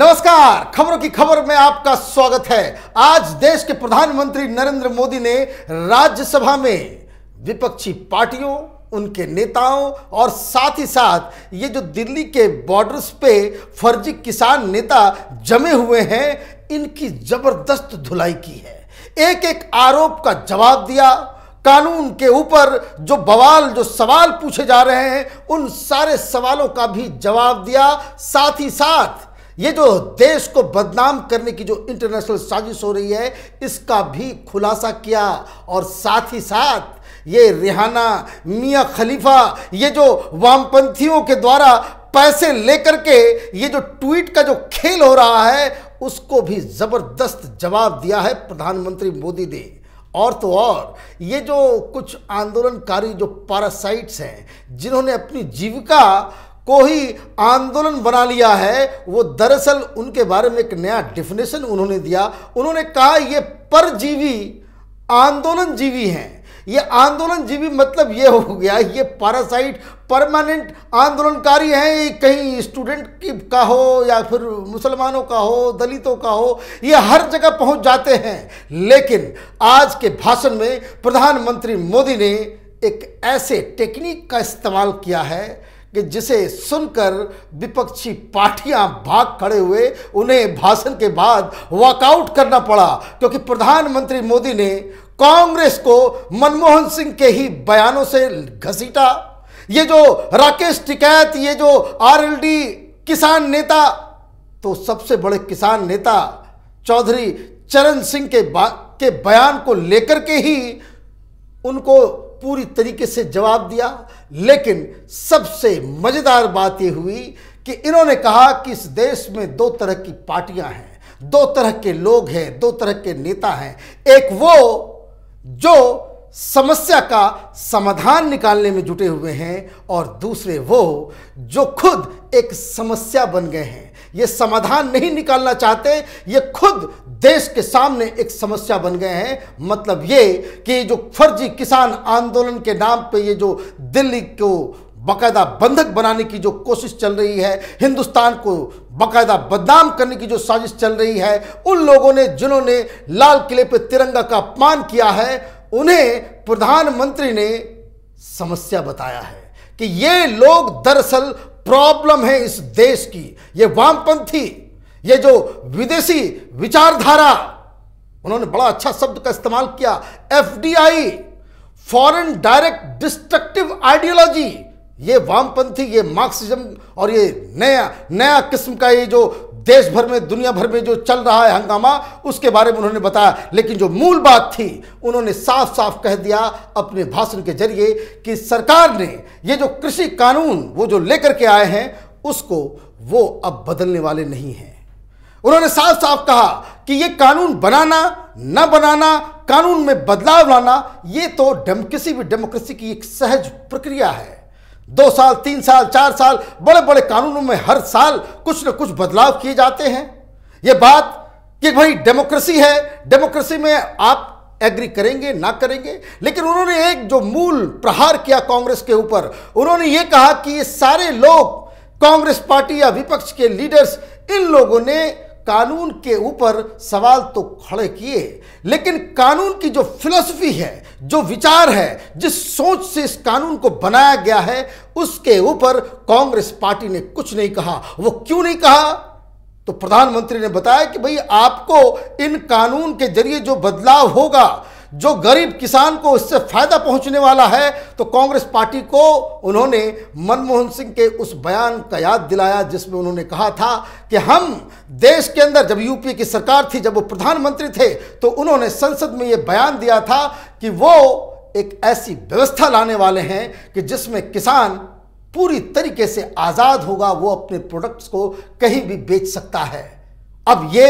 नमस्कार खबरों की खबर में आपका स्वागत है आज देश के प्रधानमंत्री नरेंद्र मोदी ने राज्यसभा में विपक्षी पार्टियों उनके नेताओं और साथ ही साथ ये जो दिल्ली के बॉर्डर्स पे फर्जी किसान नेता जमे हुए हैं इनकी जबरदस्त धुलाई की है एक एक आरोप का जवाब दिया कानून के ऊपर जो बवाल जो सवाल पूछे जा रहे हैं उन सारे सवालों का भी जवाब दिया साथ ही साथ ये जो देश को बदनाम करने की जो इंटरनेशनल साजिश हो रही है इसका भी खुलासा किया और साथ ही साथ ये रिहाना मियाँ खलीफा ये जो वामपंथियों के द्वारा पैसे लेकर के ये जो ट्वीट का जो खेल हो रहा है उसको भी ज़बरदस्त जवाब दिया है प्रधानमंत्री मोदी ने और तो और ये जो कुछ आंदोलनकारी जो पारासाइट्स हैं जिन्होंने अपनी जीविका को ही आंदोलन बना लिया है वो दरअसल उनके बारे में एक नया डिफिनेशन उन्होंने दिया उन्होंने कहा ये परजीवी आंदोलन जीवी हैं ये आंदोलन जीवी मतलब ये हो गया ये पैरासाइट परमानेंट आंदोलनकारी हैं ये कहीं स्टूडेंट की का हो या फिर मुसलमानों का हो दलितों का हो ये हर जगह पहुंच जाते हैं लेकिन आज के भाषण में प्रधानमंत्री मोदी ने एक ऐसे टेक्निक का इस्तेमाल किया है कि जिसे सुनकर विपक्षी पार्टियां भाग खड़े हुए उन्हें भाषण के बाद वॉकआउट करना पड़ा क्योंकि प्रधानमंत्री मोदी ने कांग्रेस को मनमोहन सिंह के ही बयानों से घसीटा ये जो राकेश टिकैत ये जो आरएलडी किसान नेता तो सबसे बड़े किसान नेता चौधरी चरण सिंह के के बयान को लेकर के ही उनको पूरी तरीके से जवाब दिया लेकिन सबसे मज़ेदार बात यह हुई कि इन्होंने कहा कि इस देश में दो तरह की पार्टियां हैं दो तरह के लोग हैं दो तरह के नेता हैं एक वो जो समस्या का समाधान निकालने में जुटे हुए हैं और दूसरे वो जो खुद एक समस्या बन गए हैं ये समाधान नहीं निकालना चाहते ये खुद देश के सामने एक समस्या बन गए हैं मतलब ये कि जो फर्जी किसान आंदोलन के नाम पे ये जो दिल्ली को बाकायदा बंधक बनाने की जो कोशिश चल रही है हिंदुस्तान को बाकायदा बदनाम करने की जो साजिश चल रही है उन लोगों ने जिन्होंने लाल किले पर तिरंगा का अपमान किया है उन्हें प्रधानमंत्री ने समस्या बताया है कि ये लोग दरअसल प्रॉब्लम है इस देश की ये वामपंथी ये जो विदेशी विचारधारा उन्होंने बड़ा अच्छा शब्द का इस्तेमाल किया FDI foreign direct destructive ideology ये वामपंथी ये मार्क्सिज्म और ये नया नया किस्म का ये जो देश भर में दुनिया भर में जो चल रहा है हंगामा उसके बारे में उन्होंने बताया लेकिन जो मूल बात थी उन्होंने साफ साफ कह दिया अपने भाषण के जरिए कि सरकार ने ये जो कृषि कानून वो जो लेकर के आए हैं उसको वो अब बदलने वाले नहीं हैं उन्होंने साफ साफ कहा कि ये कानून बनाना न बनाना कानून में बदलाव लाना ये तो किसी भी डेमोक्रेसी की एक सहज प्रक्रिया है दो साल तीन साल चार साल बड़े बड़े कानूनों में हर साल कुछ न कुछ बदलाव किए जाते हैं यह बात कि भाई डेमोक्रेसी है डेमोक्रेसी में आप एग्री करेंगे ना करेंगे लेकिन उन्होंने एक जो मूल प्रहार किया कांग्रेस के ऊपर उन्होंने ये कहा कि ये सारे लोग कांग्रेस पार्टी या विपक्ष के लीडर्स इन लोगों ने कानून के ऊपर सवाल तो खड़े किए लेकिन कानून की जो फिलॉसफी है जो विचार है जिस सोच से इस कानून को बनाया गया है उसके ऊपर कांग्रेस पार्टी ने कुछ नहीं कहा वो क्यों नहीं कहा तो प्रधानमंत्री ने बताया कि भाई आपको इन कानून के जरिए जो बदलाव होगा जो गरीब किसान को इससे फायदा पहुंचने वाला है तो कांग्रेस पार्टी को उन्होंने मनमोहन सिंह के उस बयान का याद दिलाया जिसमें उन्होंने कहा था कि हम देश के अंदर जब यूपीए की सरकार थी जब वो प्रधानमंत्री थे तो उन्होंने संसद में ये बयान दिया था कि वो एक ऐसी व्यवस्था लाने वाले हैं कि जिसमें किसान पूरी तरीके से आज़ाद होगा वो अपने प्रोडक्ट्स को कहीं भी बेच सकता है अब ये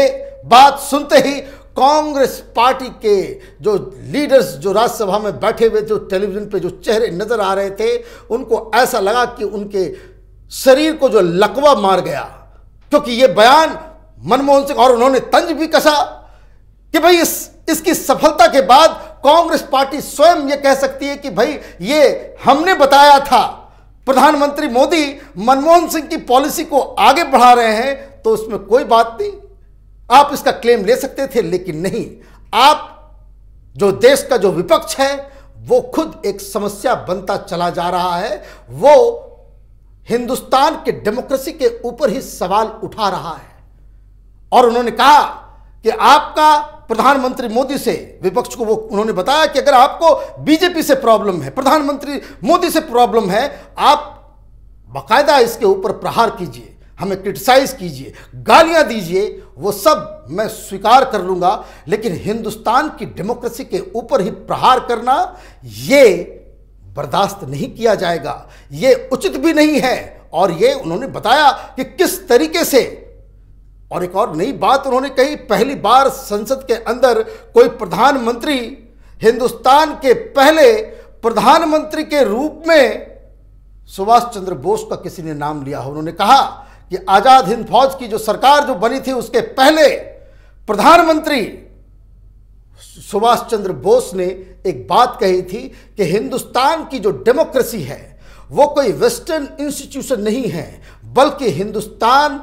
बात सुनते ही कांग्रेस पार्टी के जो लीडर्स जो राज्यसभा में बैठे हुए जो टेलीविज़न पे जो चेहरे नज़र आ रहे थे उनको ऐसा लगा कि उनके शरीर को जो लकवा मार गया क्योंकि ये बयान मनमोहन सिंह और उन्होंने तंज भी कसा कि भाई इस इसकी सफलता के बाद कांग्रेस पार्टी स्वयं ये कह सकती है कि भाई ये हमने बताया था प्रधानमंत्री मोदी मनमोहन सिंह की पॉलिसी को आगे बढ़ा रहे हैं तो उसमें कोई बात नहीं आप इसका क्लेम ले सकते थे लेकिन नहीं आप जो देश का जो विपक्ष है वो खुद एक समस्या बनता चला जा रहा है वो हिंदुस्तान के डेमोक्रेसी के ऊपर ही सवाल उठा रहा है और उन्होंने कहा कि आपका प्रधानमंत्री मोदी से विपक्ष को वो उन्होंने बताया कि अगर आपको बीजेपी से प्रॉब्लम है प्रधानमंत्री मोदी से प्रॉब्लम है आप बाकायदा इसके ऊपर प्रहार कीजिए हमें क्रिटिसाइज़ कीजिए गालियां दीजिए वो सब मैं स्वीकार कर लूँगा लेकिन हिंदुस्तान की डेमोक्रेसी के ऊपर ही प्रहार करना ये बर्दाश्त नहीं किया जाएगा ये उचित भी नहीं है और ये उन्होंने बताया कि किस तरीके से और एक और नई बात उन्होंने कही पहली बार संसद के अंदर कोई प्रधानमंत्री हिंदुस्तान के पहले प्रधानमंत्री के रूप में सुभाष चंद्र बोस का किसी ने नाम लिया उन्होंने कहा ये आज़ाद हिंद फौज की जो सरकार जो बनी थी उसके पहले प्रधानमंत्री सुभाष चंद्र बोस ने एक बात कही थी कि हिंदुस्तान की जो डेमोक्रेसी है वो कोई वेस्टर्न इंस्टीट्यूशन नहीं है बल्कि हिंदुस्तान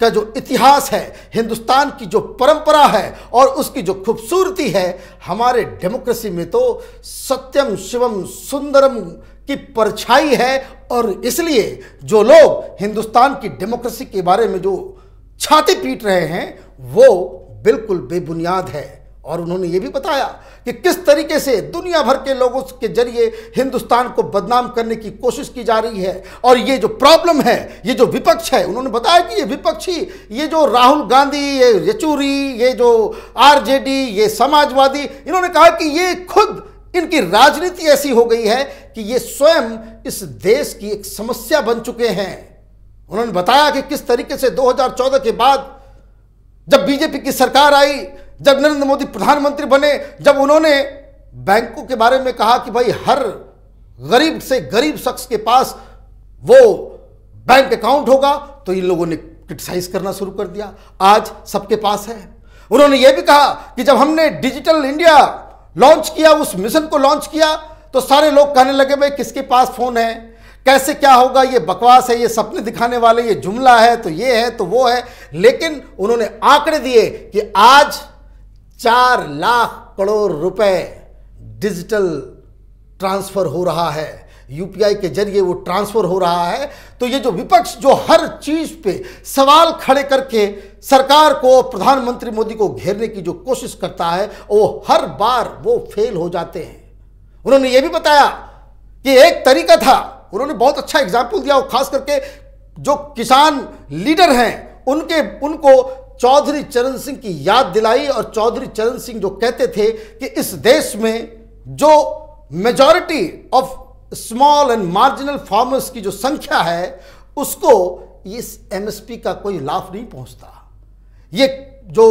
का जो इतिहास है हिंदुस्तान की जो परंपरा है और उसकी जो खूबसूरती है हमारे डेमोक्रेसी में तो सत्यम शिवम सुंदरम की परछाई है और इसलिए जो लोग हिंदुस्तान की डेमोक्रेसी के बारे में जो छाती पीट रहे हैं वो बिल्कुल बेबुनियाद है और उन्होंने ये भी बताया कि किस तरीके से दुनिया भर के लोगों के जरिए हिंदुस्तान को बदनाम करने की कोशिश की जा रही है और ये जो प्रॉब्लम है ये जो विपक्ष है उन्होंने बताया कि ये विपक्षी ये जो राहुल गांधी ये येचूरी ये जो आरजेडी ये समाजवादी इन्होंने कहा कि ये खुद इनकी राजनीति ऐसी हो गई है कि ये स्वयं इस देश की एक समस्या बन चुके हैं उन्होंने बताया कि किस तरीके से दो के बाद जब बीजेपी की सरकार आई जब नरेंद्र मोदी प्रधानमंत्री बने जब उन्होंने बैंकों के बारे में कहा कि भाई हर गरीब से गरीब शख्स के पास वो बैंक अकाउंट होगा तो इन लोगों ने क्रिटिसाइज करना शुरू कर दिया आज सबके पास है उन्होंने यह भी कहा कि जब हमने डिजिटल इंडिया लॉन्च किया उस मिशन को लॉन्च किया तो सारे लोग कहने लगे भाई किसके पास फोन है कैसे क्या होगा ये बकवास है ये सपने दिखाने वाले ये जुमला है तो ये है तो वो है लेकिन उन्होंने आंकड़े दिए कि आज चार लाख करोड़ रुपए डिजिटल ट्रांसफर हो रहा है यूपीआई के जरिए वो ट्रांसफर हो रहा है तो ये जो विपक्ष जो हर चीज पे सवाल खड़े करके सरकार को प्रधानमंत्री मोदी को घेरने की जो कोशिश करता है वो हर बार वो फेल हो जाते हैं उन्होंने ये भी बताया कि एक तरीका था उन्होंने बहुत अच्छा एग्जाम्पल दिया और खास करके जो किसान लीडर हैं उनके उनको चौधरी चरण सिंह की याद दिलाई और चौधरी चरण सिंह जो कहते थे कि इस देश में जो majority of small and marginal farmers की जो संख्या है उसको इस एमएसपी का कोई लाभ नहीं पहुंचता ये जो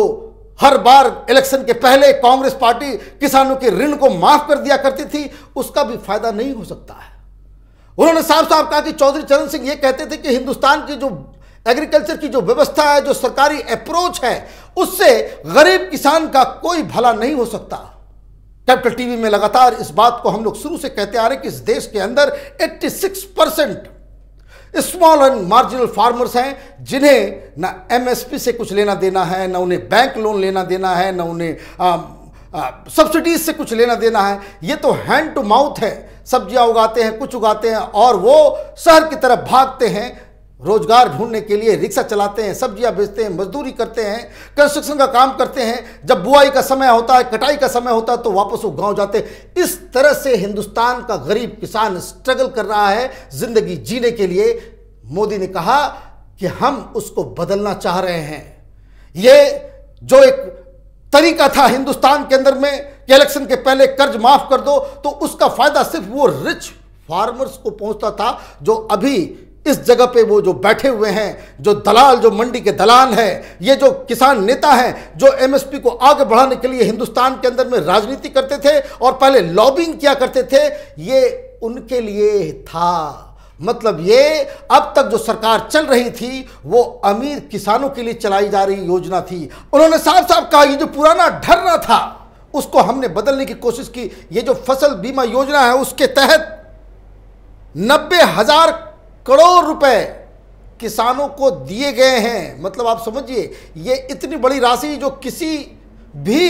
हर बार इलेक्शन के पहले कांग्रेस पार्टी किसानों के ऋण को माफ कर दिया करती थी उसका भी फायदा नहीं हो सकता है उन्होंने साफ साफ कहा कि चौधरी चरण सिंह ये कहते थे कि हिंदुस्तान की जो एग्रीकल्चर की जो व्यवस्था है जो सरकारी अप्रोच है उससे गरीब किसान का कोई भला नहीं हो सकता कैपिटल टीवी में लगातार इस बात को हम लोग शुरू से कहते आ रहे कि इस देश के अंदर 86 percent small and marginal farmers हैं जिन्हें ना एमएसपी से कुछ लेना देना है ना उन्हें बैंक लोन लेना देना है ना उन्हें सब्सिडीज से कुछ लेना देना है ये तो हैंड टू माउथ है सब्जियां उगाते हैं कुछ उगाते हैं और वो शहर की तरफ भागते हैं रोजगार ढूंढने के लिए रिक्शा चलाते हैं सब्जियां बेचते हैं मजदूरी करते हैं कंस्ट्रक्शन का काम करते हैं जब बुआई का समय होता है कटाई का समय होता है तो वापस वो गांव जाते हैं इस तरह से हिंदुस्तान का गरीब किसान स्ट्रगल कर रहा है जिंदगी जीने के लिए मोदी ने कहा कि हम उसको बदलना चाह रहे हैं ये जो एक तरीका था हिंदुस्तान के अंदर में कि इलेक्शन के पहले कर्ज माफ कर दो तो उसका फायदा सिर्फ वो रिच फार्मर्स को पहुंचता था जो अभी इस जगह पे वो जो बैठे हुए हैं जो दलाल जो मंडी के दलाल हैं ये जो किसान नेता हैं जो एमएसपी को आगे बढ़ाने के लिए हिंदुस्तान के अंदर में राजनीति करते थे और पहले लॉबिंग किया करते थे ये उनके लिए था मतलब ये अब तक जो सरकार चल रही थी वो अमीर किसानों के लिए चलाई जा रही योजना थी उन्होंने साफ साफ कहा ये जो पुराना ढर्रा था उसको हमने बदलने की कोशिश की ये जो फसल बीमा योजना है उसके तहत नब्बे हजार करोड़ रुपए किसानों को दिए गए हैं मतलब आप समझिए ये इतनी बड़ी राशि जो किसी भी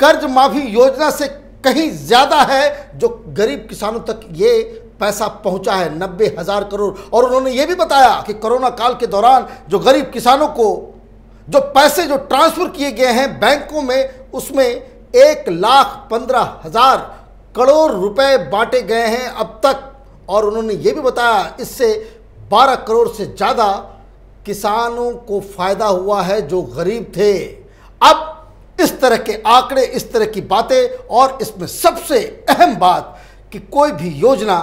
कर्ज माफी योजना से कहीं ज़्यादा है जो गरीब किसानों तक ये पैसा पहुंचा है नब्बे हज़ार करोड़ और उन्होंने ये भी बताया कि कोरोना काल के दौरान जो गरीब किसानों को जो पैसे जो ट्रांसफ़र किए गए हैं बैंकों में उसमें एक लाख पंद्रह हज़ार करोड़ रुपए बांटे गए हैं अब तक और उन्होंने ये भी बताया इससे 12 करोड़ से ज़्यादा किसानों को फ़ायदा हुआ है जो गरीब थे अब इस तरह के आंकड़े इस तरह की बातें और इसमें सबसे अहम बात कि कोई भी योजना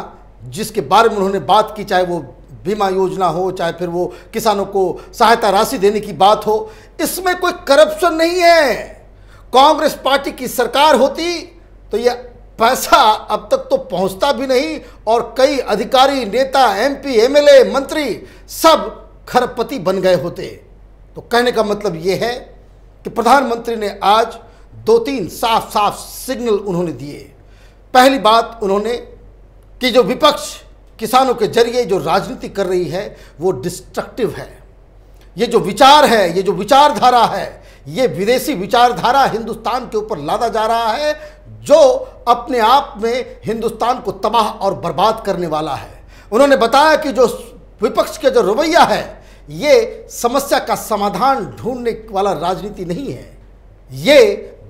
जिसके बारे में उन्होंने बात की चाहे वो बीमा योजना हो चाहे फिर वो किसानों को सहायता राशि देने की बात हो इसमें कोई करप्शन नहीं है कांग्रेस पार्टी की सरकार होती तो यह पैसा अब तक तो पहुंचता भी नहीं और कई अधिकारी नेता एमपी एमएलए मंत्री सब खरपति बन गए होते तो कहने का मतलब यह है कि प्रधानमंत्री ने आज दो तीन साफ साफ सिग्नल उन्होंने दिए पहली बात उन्होंने कि जो विपक्ष किसानों के जरिए जो राजनीति कर रही है वो डिस्ट्रक्टिव है ये जो विचार है ये जो विचारधारा है ये विदेशी विचारधारा हिंदुस्तान के ऊपर लादा जा रहा है जो अपने आप में हिंदुस्तान को तबाह और बर्बाद करने वाला है उन्होंने बताया कि जो विपक्ष का जो रवैया है ये समस्या का समाधान ढूंढने वाला राजनीति नहीं है ये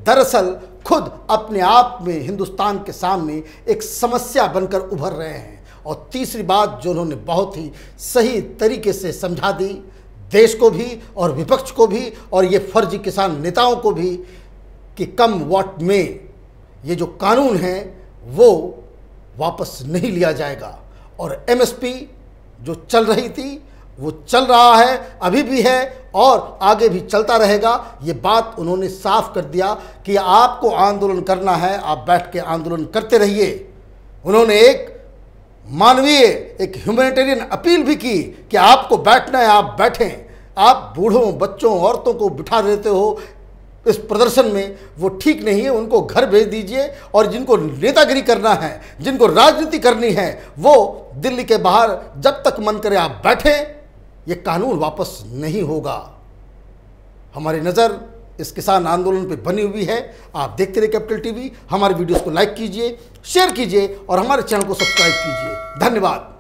दरअसल खुद अपने आप में हिंदुस्तान के सामने एक समस्या बनकर उभर रहे हैं और तीसरी बात जो उन्होंने बहुत ही सही तरीके से समझा दी देश को भी और विपक्ष को भी और ये फर्जी किसान नेताओं को भी कि कम वॉट में ये जो कानून है वो वापस नहीं लिया जाएगा और एमएसपी जो चल रही थी वो चल रहा है अभी भी है और आगे भी चलता रहेगा ये बात उन्होंने साफ कर दिया कि आपको आंदोलन करना है आप बैठ के आंदोलन करते रहिए उन्होंने एक मानवीय एक ह्यूमैनिटेरियन अपील भी की कि आपको बैठना है आप बैठें आप बूढ़ों बच्चों औरतों को बिठा देते हो इस प्रदर्शन में वो ठीक नहीं है उनको घर भेज दीजिए और जिनको नेतागिरी करना है जिनको राजनीति करनी है वो दिल्ली के बाहर जब तक मन करे आप बैठें ये कानून वापस नहीं होगा हमारी नज़र इस किसान आंदोलन पे बनी हुई है आप देखते रहे कैपिटल टीवी हमारे वीडियोस को लाइक कीजिए शेयर कीजिए और हमारे चैनल को सब्सक्राइब कीजिए धन्यवाद